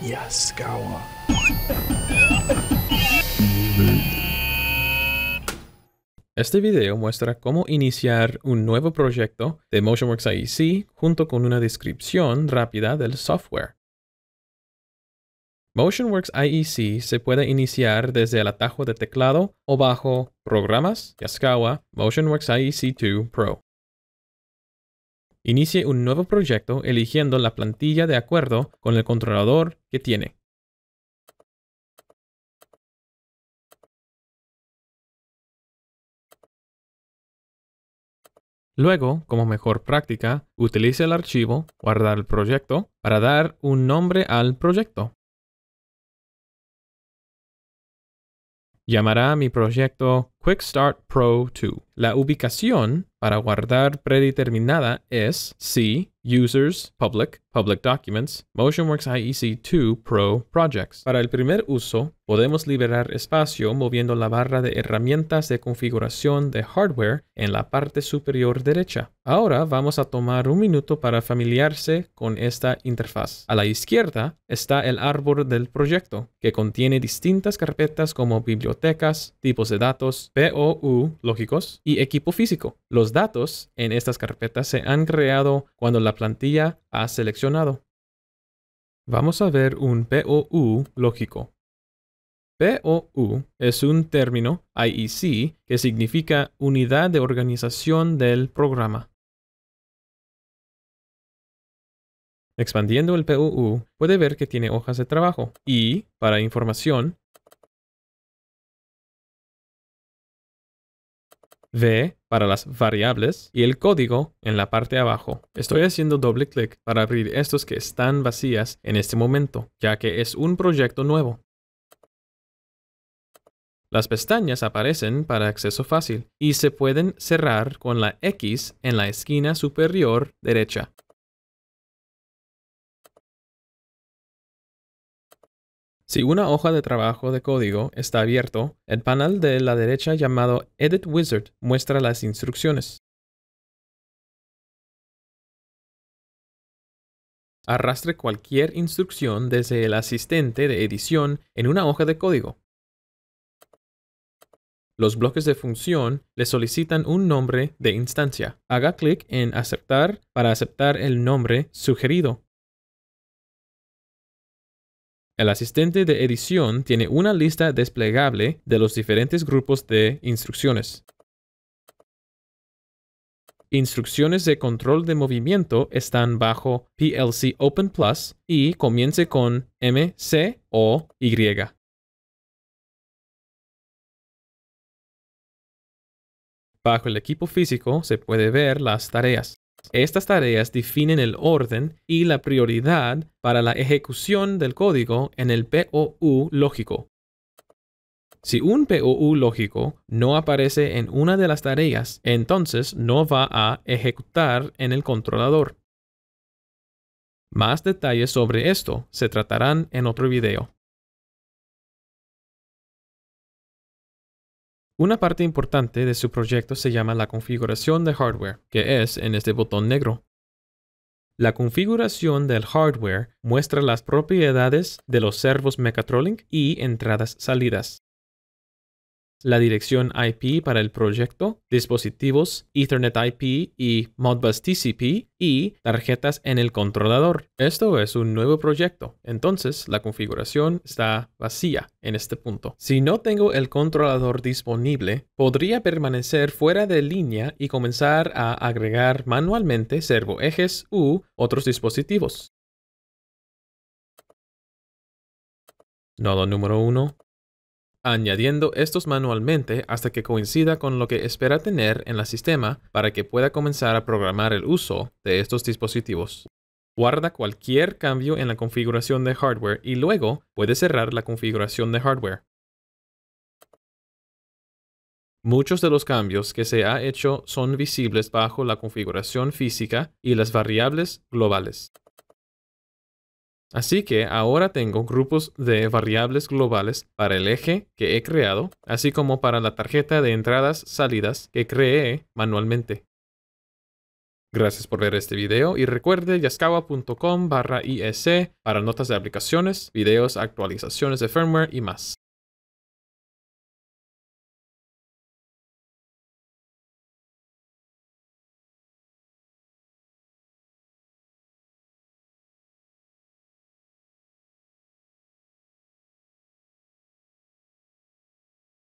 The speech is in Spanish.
Yaskawa. Este video muestra cómo iniciar un nuevo proyecto de MotionWorks IEC junto con una descripción rápida del software. MotionWorks IEC se puede iniciar desde el atajo de teclado o bajo Programas, Yaskawa, MotionWorks IEC 2 Pro inicie un nuevo proyecto eligiendo la plantilla de acuerdo con el controlador que tiene. Luego, como mejor práctica, utilice el archivo guardar el proyecto para dar un nombre al proyecto. Llamará a mi proyecto Quick Start Pro 2. La ubicación para guardar predeterminada es C, Users, Public, Public Documents, MotionWorks IEC 2 Pro Projects. Para el primer uso, podemos liberar espacio moviendo la barra de herramientas de configuración de hardware en la parte superior derecha. Ahora vamos a tomar un minuto para familiarse con esta interfaz. A la izquierda está el árbol del proyecto, que contiene distintas carpetas como bibliotecas, tipos de datos, POU lógicos y equipo físico. Los datos en estas carpetas se han creado cuando la plantilla ha seleccionado. Vamos a ver un POU lógico. POU es un término IEC que significa Unidad de Organización del Programa. Expandiendo el POU, puede ver que tiene hojas de trabajo y, para información, V para las variables y el código en la parte de abajo. Estoy haciendo doble clic para abrir estos que están vacías en este momento, ya que es un proyecto nuevo. Las pestañas aparecen para acceso fácil y se pueden cerrar con la X en la esquina superior derecha. Si una hoja de trabajo de código está abierto, el panel de la derecha llamado Edit Wizard muestra las instrucciones. Arrastre cualquier instrucción desde el asistente de edición en una hoja de código. Los bloques de función le solicitan un nombre de instancia. Haga clic en Aceptar para aceptar el nombre sugerido. El asistente de edición tiene una lista desplegable de los diferentes grupos de instrucciones. Instrucciones de control de movimiento están bajo PLC Open Plus y comience con MC o Y. Bajo el equipo físico se puede ver las tareas. Estas tareas definen el orden y la prioridad para la ejecución del código en el POU lógico. Si un POU lógico no aparece en una de las tareas, entonces no va a ejecutar en el controlador. Más detalles sobre esto se tratarán en otro video. Una parte importante de su proyecto se llama la configuración de hardware, que es en este botón negro. La configuración del hardware muestra las propiedades de los servos Mechatrolink y entradas-salidas la dirección IP para el proyecto, dispositivos Ethernet IP y Modbus TCP y tarjetas en el controlador. Esto es un nuevo proyecto, entonces la configuración está vacía en este punto. Si no tengo el controlador disponible, podría permanecer fuera de línea y comenzar a agregar manualmente servo ejes u otros dispositivos. Nodo número 1, añadiendo estos manualmente hasta que coincida con lo que espera tener en la sistema para que pueda comenzar a programar el uso de estos dispositivos. Guarda cualquier cambio en la configuración de hardware y luego puede cerrar la configuración de hardware. Muchos de los cambios que se ha hecho son visibles bajo la configuración física y las variables globales. Así que ahora tengo grupos de variables globales para el eje que he creado, así como para la tarjeta de entradas-salidas que creé manualmente. Gracias por ver este video y recuerde yaskawa.com barra e para notas de aplicaciones, videos, actualizaciones de firmware y más.